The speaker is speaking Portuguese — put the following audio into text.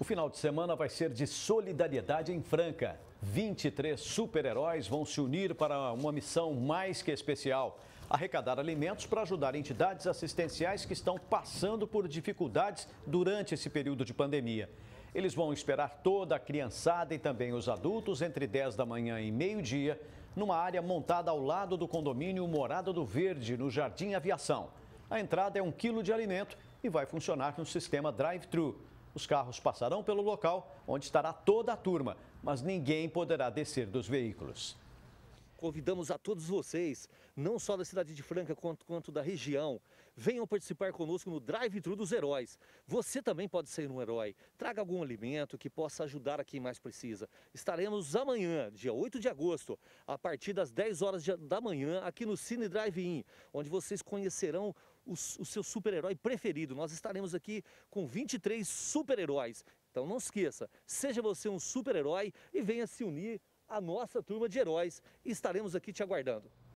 O final de semana vai ser de solidariedade em Franca. 23 super-heróis vão se unir para uma missão mais que especial: arrecadar alimentos para ajudar entidades assistenciais que estão passando por dificuldades durante esse período de pandemia. Eles vão esperar toda a criançada e também os adultos entre 10 da manhã e meio-dia, numa área montada ao lado do condomínio Morada do Verde, no Jardim Aviação. A entrada é um quilo de alimento e vai funcionar no sistema drive-thru. Os carros passarão pelo local onde estará toda a turma, mas ninguém poderá descer dos veículos. Convidamos a todos vocês, não só da cidade de Franca, quanto, quanto da região, venham participar conosco no Drive-Thru dos Heróis. Você também pode ser um herói. Traga algum alimento que possa ajudar a quem mais precisa. Estaremos amanhã, dia 8 de agosto, a partir das 10 horas da manhã, aqui no Cine Drive-In, onde vocês conhecerão o, o seu super-herói preferido. Nós estaremos aqui com 23 super-heróis. Então não esqueça, seja você um super-herói e venha se unir à nossa turma de heróis. Estaremos aqui te aguardando.